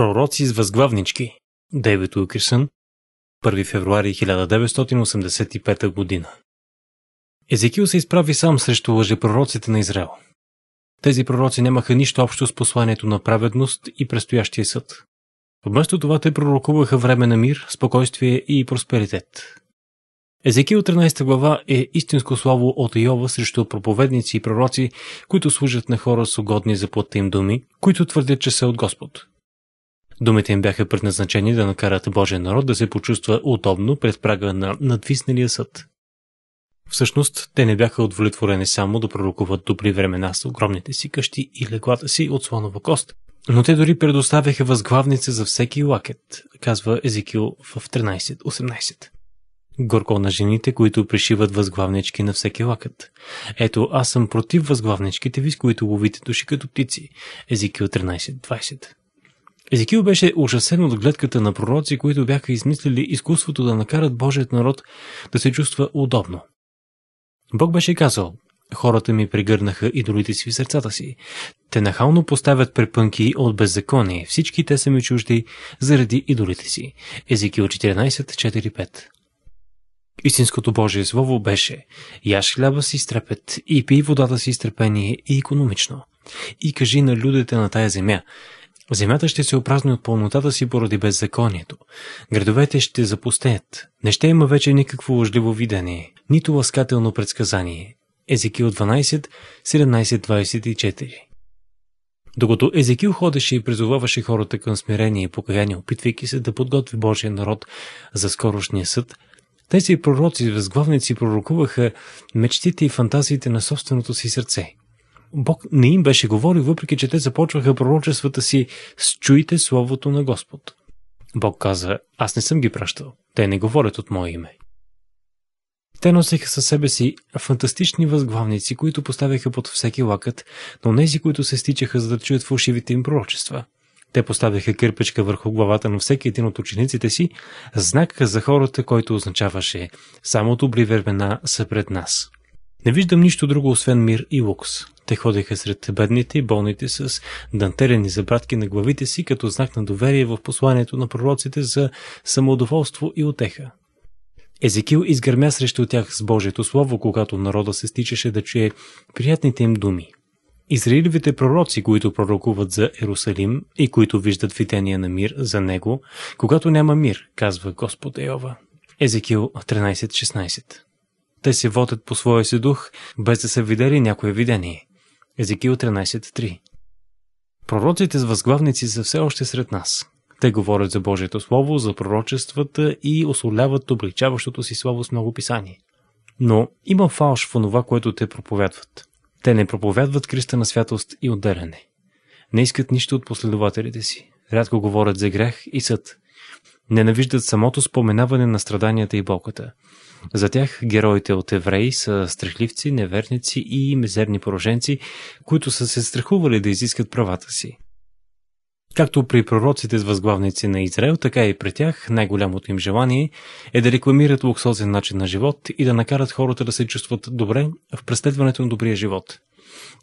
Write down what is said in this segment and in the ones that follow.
Пророци с възглавнички Дейвид Уилкерсън 1 февруари 1985 година Езекил се изправи сам срещу лъжепророците на Израел. Тези пророци нямаха нищо общо с посланието на праведност и предстоящия съд. Вместо това те пророкуваха време на мир, спокойствие и просперитет. Езекил 13 глава е истинско славо от Йова срещу проповедници и пророци, които служат на хора с угодни за плътта им думи, които твърдят, че са от Господ. Думите им бяха предназначени да накарат Божия народ да се почувства удобно пред прага на надвисналия съд. Всъщност, те не бяха удовлетворени само да пророкуват добри времена с огромните си къщи и леглата си от слонова кост, но те дори предоставяха възглавница за всеки лакет, казва Езекил в 13.18. Горко на жените, които пришиват възглавнички на всеки лакът. Ето, аз съм против възглавничките ви, с които ловите души като птици. Езекил 13.20. Езекил беше ужасен от гледката на пророци, които бяха измислили изкуството да накарат Божият народ да се чувства удобно. Бог беше казал, хората ми прегърнаха идолите си в сърцата си. Те нахално поставят препънки от беззакони. всички те са ми чужди заради идолите си. Езекил 14.4.5 Истинското Божие Слово беше «Яш хляба си стрепет и пи водата си изтрепение и економично. И кажи на людите на тая земя – Земята ще се опразни от пълнотата си поради беззаконието. Градовете ще запустеят. Не ще има вече никакво лъжливо видение, нито ласкателно предсказание. Езекил 12, 17-24 Докато Езекил ходеше и призоваваше хората към смирение и покаяние, опитвайки се да подготви Божия народ за скорошния съд, тези пророци, възглавници пророкуваха мечтите и фантазиите на собственото си сърце – Бог не им беше говорил, въпреки че те започваха пророчествата си с чуйте Словото на Господ. Бог каза, аз не съм ги пращал, те не говорят от мое име. Те носеха със себе си фантастични възглавници, които поставяха под всеки лакът но нези, които се стичаха за да чуят фалшивите им пророчества. Те поставяха кърпечка върху главата на всеки един от учениците си, знак за хората, който означаваше «Само добри вермена са пред нас». Не виждам нищо друго, освен мир и лукс. Те ходеха сред бедните и болните с дантелени забратки на главите си като знак на доверие в посланието на пророците за самодоволство и отеха. Езекил изгърмя срещу тях с Божието Слово, когато народа се стичаше да чуе приятните им думи. Израилевите пророци, които пророкуват за Ерусалим и които виждат видение на мир за него, когато няма мир, казва Господ Еова. Езекил 13.16 Те се водят по своя си дух, без да са видели някое видение. Езекил 13.3 Пророците с възглавници са все още сред нас. Те говорят за Божието Слово, за пророчествата и ослоляват обличаващото си Слово с много писание. Но има фалш в онова, което те проповядват. Те не проповядват Криста на святост и отделяне. Не искат нищо от последователите си. Рядко говорят за грех и съд. Ненавиждат самото споменаване на страданията и болката. За тях героите от евреи са страхливци, неверници и мизерни пороженци, които са се страхували да изискат правата си. Както при пророците с възглавници на Израел, така и при тях най-голямото им желание е да рекламират луксозен начин на живот и да накарат хората да се чувстват добре в преследването на добрия живот.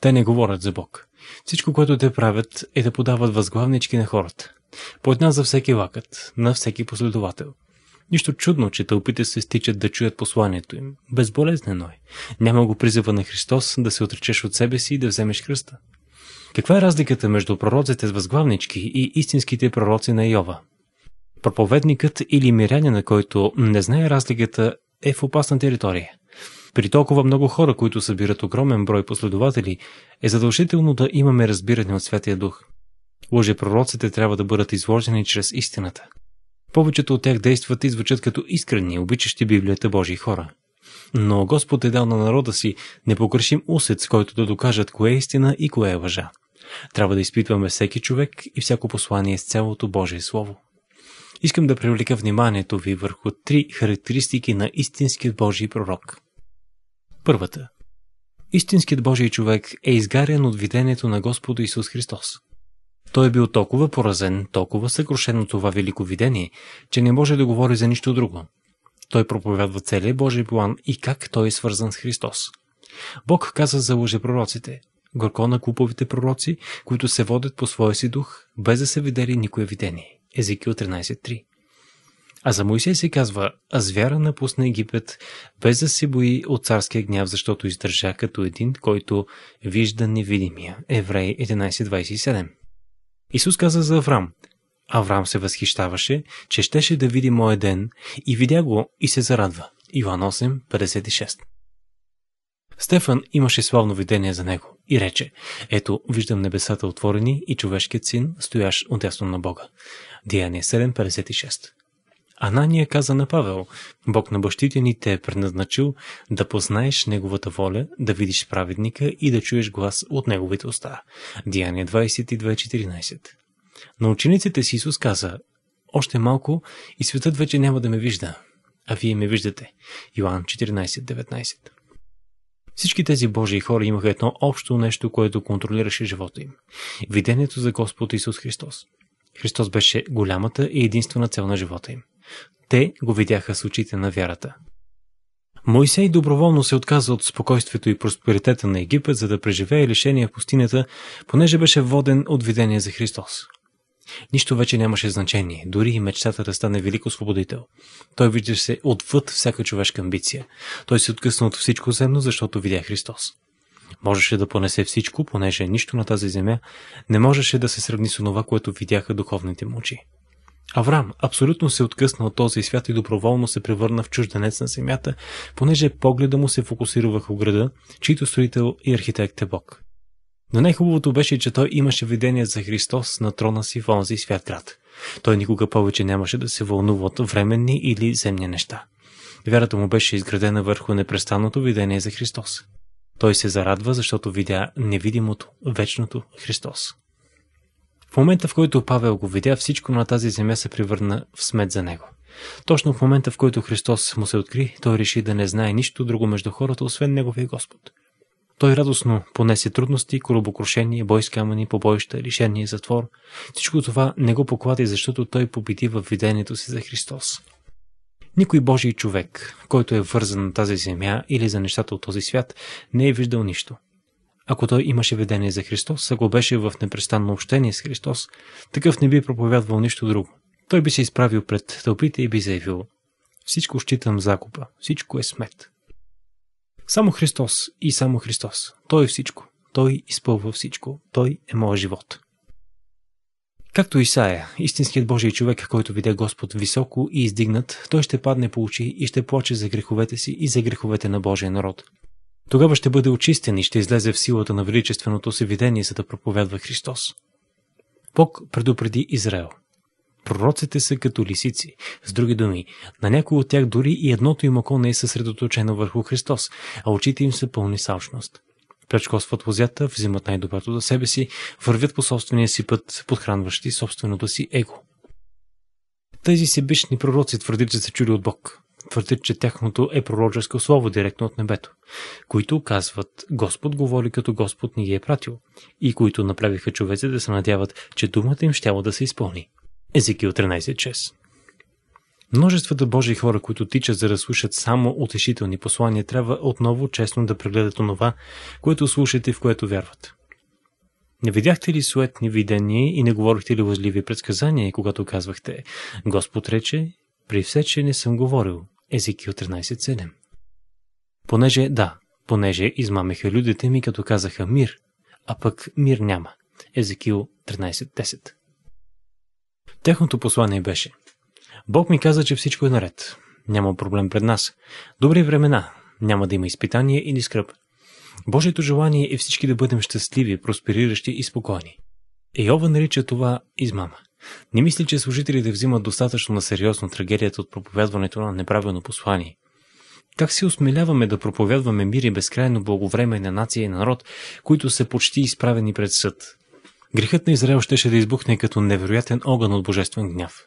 Те не говорят за Бог. Всичко, което те правят, е да подават възглавнички на хората. По една за всеки лакът, на всеки последовател – Нищо чудно, че тълпите се стичат да чуят посланието им. Безболезнено е. Няма го призива на Христос да се отречеш от себе си и да вземеш кръста. Каква е разликата между пророците с възглавнички и истинските пророци на Йова? Проповедникът или мирянина, който не знае разликата, е в опасна територия. При толкова много хора, които събират огромен брой последователи, е задължително да имаме разбиране от Святия Дух. Лъжепророците трябва да бъдат изложени чрез истината. Повечето от тях действат и звучат като искрени, обичащи Библията Божии хора. Но Господ е дал на народа си непогрешим усет, с който да докажат кое е истина и кое е лъжа. Трябва да изпитваме всеки човек и всяко послание с цялото Божие Слово. Искам да привлека вниманието ви върху три характеристики на истинският Божий пророк. Първата. Истинският Божий човек е изгарен от видението на Господа Исус Христос. Той е бил толкова поразен, толкова съкрушен от това велико видение, че не може да говори за нищо друго. Той проповядва целия Божий план и как той е свързан с Христос. Бог каза за лъжепророците, горко на куповите пророци, които се водят по своя си дух, без да са видели никое видение. Езекиил 13.3 А за Моисей се казва, А звяра напусна Египет, без да се бои от царския гняв, защото издържа като един, който вижда невидимия. Еврей 11.27 Исус каза за Аврам. Аврам се възхищаваше, че щеше да види моя ден и видя го и се зарадва. Иван 8, 56 Стефан имаше славно видение за него и рече, ето виждам небесата отворени и човешкият син стоящ отясно на Бога. Деяние 7.56 Анания е каза на Павел, Бог на бащите ни те е предназначил да познаеш Неговата воля, да видиш праведника и да чуеш глас от Неговите уста. Деяние 22.14 На учениците си Исус каза, още малко и светът вече няма да ме вижда, а вие ме виждате. Йоан 14.19 всички тези Божии хора имаха едно общо нещо, което контролираше живота им. Видението за Господ Исус Христос. Христос беше голямата и единствена цел на живота им. Те го видяха с очите на вярата. Мойсей доброволно се отказа от спокойствието и просперитета на Египет, за да преживее лишение в пустинята, понеже беше воден от видение за Христос. Нищо вече нямаше значение, дори и мечтата да стане велик освободител. Той виждаше се отвъд всяка човешка амбиция. Той се откъсна от всичко земно, защото видя Христос. Можеше да понесе всичко, понеже нищо на тази земя не можеше да се сравни с това, което видяха духовните му очи. Авраам абсолютно се откъсна от този свят и доброволно се превърна в чужденец на земята, понеже погледа му се фокусира върху града, чийто строител и архитект е Бог. Но най-хубавото беше, че той имаше видение за Христос на трона си в онзи свят град. Той никога повече нямаше да се вълнува от временни или земни неща. Вярата му беше изградена върху непрестанното видение за Христос. Той се зарадва, защото видя невидимото, вечното Христос. В момента, в който Павел го видя, всичко на тази земя се превърна в смет за него. Точно в момента, в който Христос му се откри, той реши да не знае нищо друго между хората, освен Неговия Господ. Той радостно понесе трудности, коробокрушение, бой с камъни, побоища, лишение, затвор. Всичко това не го поклати, защото той победи в видението си за Христос. Никой Божий човек, който е вързан на тази земя или за нещата от този свят, не е виждал нищо. Ако той имаше ведение за Христос, ако беше в непрестанно общение с Христос, такъв не би проповядвал нищо друго. Той би се изправил пред тълпите и би заявил Всичко считам закупа, всичко е смет. Само Христос и само Христос. Той е всичко. Той изпълва всичко. Той е моят живот. Както Исаия, истинският Божий човек, който видя Господ високо и издигнат, той ще падне по очи и ще плаче за греховете си и за греховете на Божия народ. Тогава ще бъде очистен и ще излезе в силата на величественото си видение, за да проповядва Христос. Бог предупреди Израел. Пророците са като лисици. С други думи, на някои от тях дори и едното им око не е съсредоточено върху Христос, а очите им са пълни салшност. Плечкосват лозята, взимат най-доброто за себе си, вървят по собствения си път, подхранващи собственото си его. Тези себични пророци твърдят, че са чули от Бог. Твърдят, че тяхното е пророческо слово директно от небето, които казват Господ говори като Господ ни ги е пратил и които направиха човеци да се надяват, че думата им щяла да се изпълни. Езекиил 13.6 Множествата Божи хора, които тичат за да слушат само утешителни послания, трябва отново честно да прегледат онова, което слушате и в което вярват. Не видяхте ли суетни видения и не говорихте ли възливи предсказания, когато казвахте «Господ рече, при все, че не съм говорил, Езекил 13.7. Понеже, да, понеже измамеха людите ми, като казаха мир, а пък мир няма. Езекил 13.10. Тяхното послание беше Бог ми каза, че всичко е наред. Няма проблем пред нас. Добри времена. Няма да има изпитание или скръп. Божието желание е всички да бъдем щастливи, проспериращи и спокойни. Йова нарича това измама. Не мисли, че служителите взимат достатъчно на сериозно трагедията от проповядването на неправилно послание. Как се осмеляваме да проповядваме мир и безкрайно благовреме на нация и народ, които са почти изправени пред съд? Грехът на Израел щеше да избухне като невероятен огън от божествен гняв.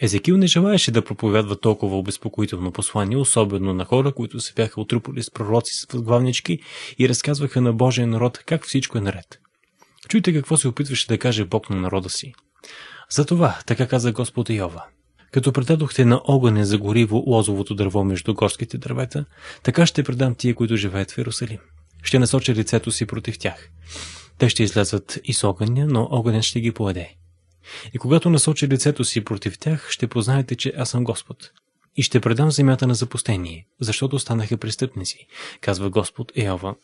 Езекил не желаеше да проповядва толкова обезпокоително послание, особено на хора, които се бяха отрупали с пророци с главнички и разказваха на Божия народ как всичко е наред. Чуйте какво се опитваше да каже Бог на народа си. Затова така каза Господ Йова. Като предадохте на огъня за гориво лозовото дърво между горските дървета, така ще предам тия, които живеят в Иерусалим. Ще насоча лицето си против тях. Те ще излязат из огъня, но огънят ще ги поеде. И когато насочи лицето си против тях, ще познаете, че аз съм Господ. И ще предам земята на запустение, защото станаха престъпници, казва Господ Еова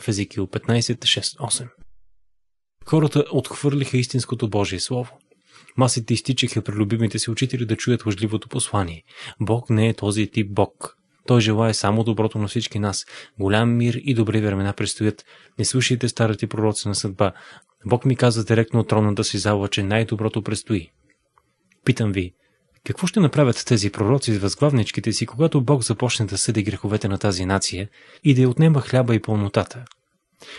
в Езекиил 15.6.8. Хората отхвърлиха истинското Божие Слово. Масите изтичаха при любимите си учители да чуят лъжливото послание. Бог не е този тип Бог. Той желая само доброто на всички нас. Голям мир и добри времена предстоят. Не слушайте старите пророци на съдба. Бог ми каза директно от тронната си зала, че най-доброто предстои. Питам ви, какво ще направят тези пророци с възглавничките си, когато Бог започне да съди греховете на тази нация и да я отнема хляба и пълнотата?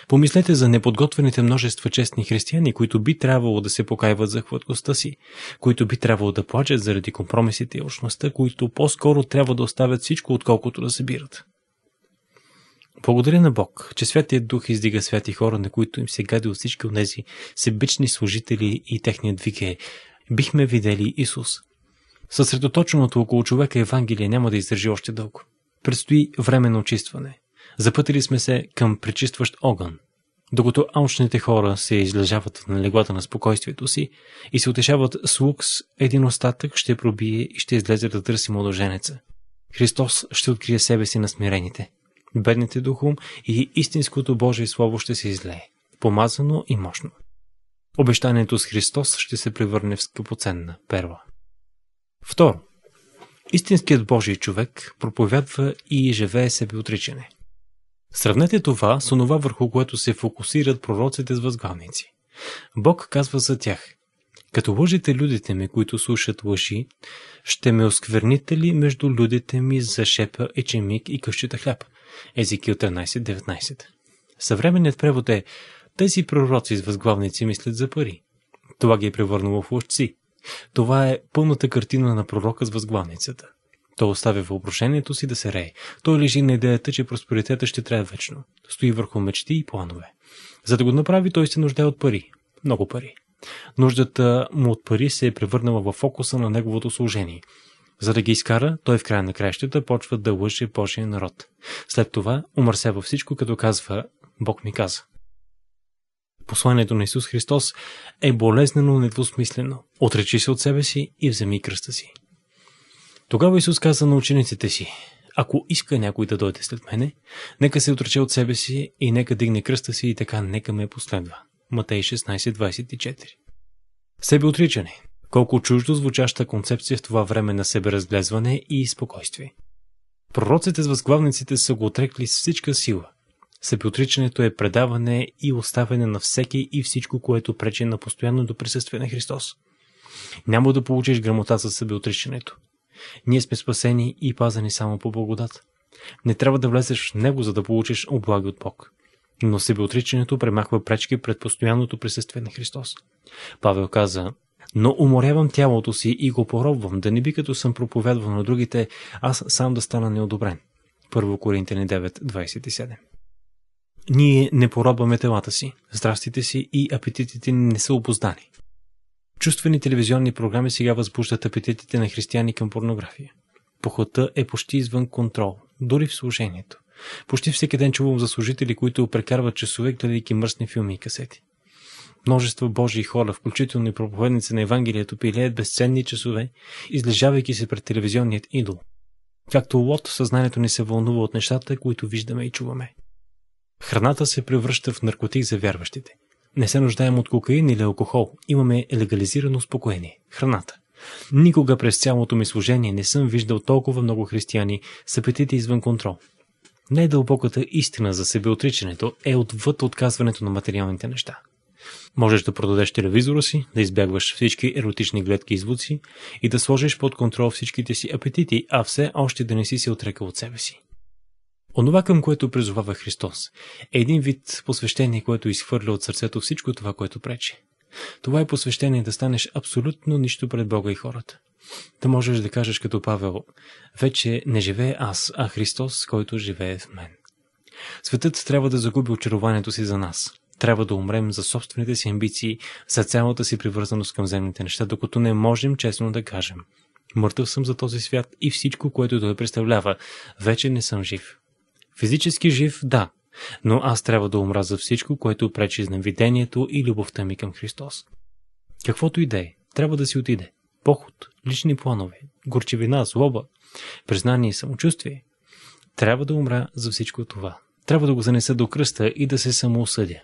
Помислете за неподготвените множества честни християни, които би трябвало да се покаиват за хваткостта си, които би трябвало да плачат заради компромисите и очността, които по-скоро трябва да оставят всичко, отколкото да събират. Благодаря на Бог, че Святият Дух издига святи хора, на които им се гади от всички от тези себични служители и техният вик е «Бихме видели Исус». Съсредоточеното около човека Евангелие няма да издържи още дълго. Предстои временно очистване – Запътили сме се към пречистващ огън. Докато алчните хора се излежават на леглата на спокойствието си и се утешават с лукс, един остатък ще пробие и ще излезе да търси младоженеца. Христос ще открие себе си на смирените. Бедните духом и истинското Божие Слово ще се излее, помазано и мощно. Обещанието с Христос ще се превърне в скъпоценна перла. Второ. Истинският Божий човек проповядва и живее себе отричане. Сравнете това с онова върху което се фокусират пророците с възглавници. Бог казва за тях. Като лъжите людите ми, които слушат лъжи, ще ме оскверните ли между людите ми за шепа, ечемик и къщата хляб? Езикил 13.19 Съвременният превод е тези пророци с възглавници мислят за пари. Това ги е превърнало в лъжци. Това е пълната картина на пророка с възглавницата. Той оставя въображението си да се рее. Той лежи на идеята, че просперитета ще трябва вечно. Стои върху мечти и планове. За да го направи, той се нуждае от пари. Много пари. Нуждата му от пари се е превърнала в фокуса на неговото служение. За да ги изкара, той в края на краищата почва да лъже Божия народ. След това умърсява всичко, като казва «Бог ми каза». Посланието на Исус Христос е болезнено недвусмислено. Отречи се от себе си и вземи кръста си. Тогава Исус каза на учениците си, ако иска някой да дойде след мене, нека се отрече от себе си и нека дигне кръста си и така нека ме последва. Матей 16.24 отричане. Колко чуждо звучаща концепция в това време на себеразглезване и спокойствие. Пророците с възглавниците са го отрекли с всичка сила. Себеотричането е предаване и оставяне на всеки и всичко, което пречи на постоянното присъствие на Христос. Няма да получиш грамота за себеотричането. Ние сме спасени и пазени само по благодат. Не трябва да влезеш в него, за да получиш облаги от Бог. Но себеотричането премахва пречки пред постоянното присъствие на Христос. Павел каза, но уморявам тялото си и го поробвам, да не би като съм проповядвал на другите, аз сам да стана неодобрен. 1 Коринтяни 9.27 Ние не поробваме телата си, страстите си и апетитите ни не са опоздани. Чувствени телевизионни програми сега възбуждат апетитите на християни към порнография. Похота е почти извън контрол, дори в служението. Почти всеки ден чувам за служители, които прекарват часове, гледайки мръсни филми и касети. Множество Божии хора, включително и проповедници на Евангелието, пилеят безценни часове, излежавайки се пред телевизионният идол. Както лот, съзнанието ни се вълнува от нещата, които виждаме и чуваме. Храната се превръща в наркотик за вярващите. Не се нуждаем от кокаин или алкохол. Имаме легализирано успокоение. Храната. Никога през цялото ми служение не съм виждал толкова много християни с апетити извън контрол. Най-дълбоката истина за себеотричането е отвъд отказването на материалните неща. Можеш да продадеш телевизора си, да избягваш всички еротични гледки и звуци и да сложиш под контрол всичките си апетити, а все още да не си се отрекал от себе си. Онова, към което призовава Христос, е един вид посвещение, което изхвърля от сърцето всичко това, което пречи. Това е посвещение да станеш абсолютно нищо пред Бога и хората. Да можеш да кажеш като Павел, вече не живее аз, а Христос, който живее в мен. Светът трябва да загуби очарованието си за нас. Трябва да умрем за собствените си амбиции, за цялата си привързаност към земните неща, докато не можем честно да кажем. Мъртъв съм за този свят и всичко, което той представлява. Вече не съм жив. Физически жив, да, но аз трябва да умра за всичко, което пречи знавидението и любовта ми към Христос. Каквото и да е, трябва да си отиде. Поход, лични планове, горчевина, злоба, признание и самочувствие. Трябва да умра за всичко това. Трябва да го занеса до кръста и да се самоосъдя.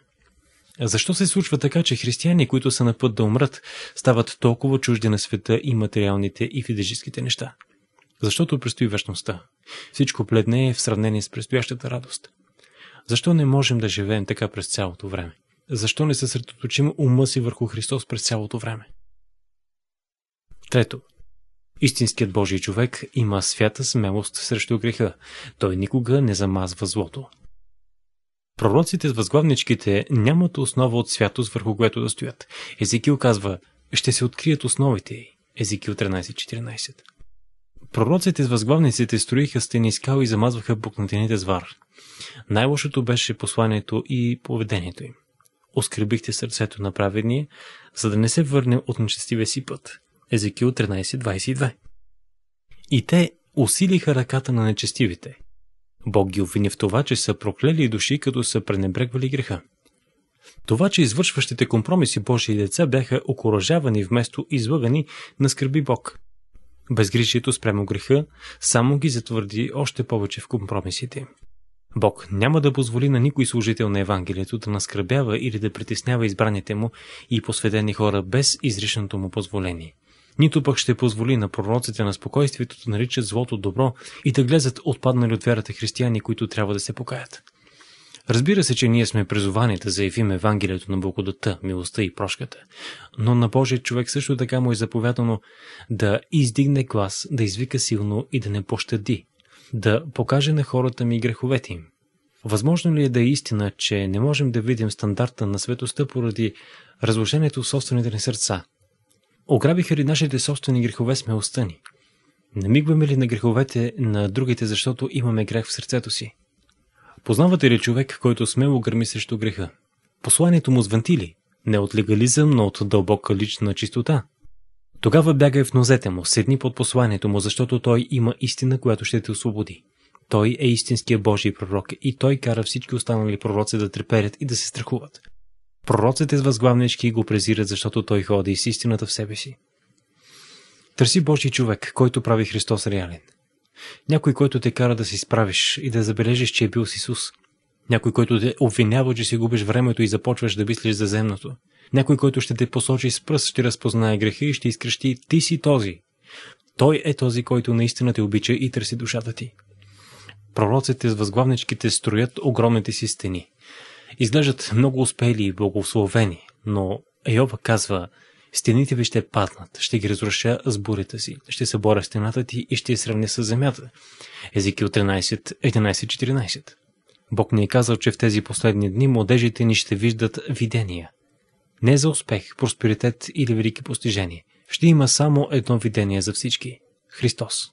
Защо се случва така, че християни, които са на път да умрат, стават толкова чужди на света и материалните и физическите неща? Защото предстои вечността. Всичко пледне е в сравнение с предстоящата радост. Защо не можем да живеем така през цялото време? Защо не съсредоточим ума си върху Христос през цялото време? Трето. Истинският Божий човек има свята смелост срещу греха. Той никога не замазва злото. Пророците с възглавничките нямат основа от святост, върху което да стоят. Езекил казва, ще се открият основите й. Езекил 13.14 Пророците с възглавниците строиха стени скал и замазваха букнатините с вар. Най-лошото беше посланието и поведението им. Оскребихте сърцето на праведния, за да не се върне от нечестивия си път. Езекил 13.22 И те усилиха ръката на нечестивите. Бог ги обвини в това, че са проклели души, като са пренебрегвали греха. Това, че извършващите компромиси Божии деца бяха окоръжавани вместо излъгани, наскърби Бог. Безгрижието спрямо греха само ги затвърди още повече в компромисите. Бог няма да позволи на никой служител на Евангелието да наскърбява или да притеснява избраните му и посветени хора без изричното му позволение. Нито пък ще позволи на пророците на спокойствието да наричат злото добро и да глезат отпаднали от вярата християни, които трябва да се покаят. Разбира се, че ние сме призовани да заявим Евангелието на благодата, милостта и прошката, но на Божия човек също така му е заповядано да издигне глас, да извика силно и да не пощади, да покаже на хората ми греховете им. Възможно ли е да е истина, че не можем да видим стандарта на светостта поради разрушението в собствените ни сърца? Ограбиха ли нашите собствени грехове смелостта ни? Намигваме ли на греховете на другите, защото имаме грех в сърцето си? Познавате ли човек, който смело гърми срещу греха? Посланието му звънти ли? Не от легализъм, но от дълбока лична чистота. Тогава бягай в нозете му, седни под посланието му, защото той има истина, която ще те освободи. Той е истинския Божий пророк и той кара всички останали пророци да треперят и да се страхуват. Пророците с възглавнички го презират, защото той ходи с истината в себе си. Търси Божий човек, който прави Христос реален – някой, който те кара да се справиш и да забележиш, че е бил с Исус. Някой, който те обвинява, че си губиш времето и започваш да мислиш за земното. Някой, който ще те посочи с пръст, ще разпознае греха и ще изкрещи «Ти си този!» Той е този, който наистина те обича и търси душата ти. Пророците с възглавничките строят огромните си стени. Изглеждат много успели и благословени, но Йова казва – Стените ви ще паднат, ще ги разруша с бурята си, ще се боря стената ти и ще я сравня с земята. Езекил 13.11.14 Бог ни е казал, че в тези последни дни младежите ни ще виждат видения. Не за успех, просперитет или велики постижения. Ще има само едно видение за всички – Христос.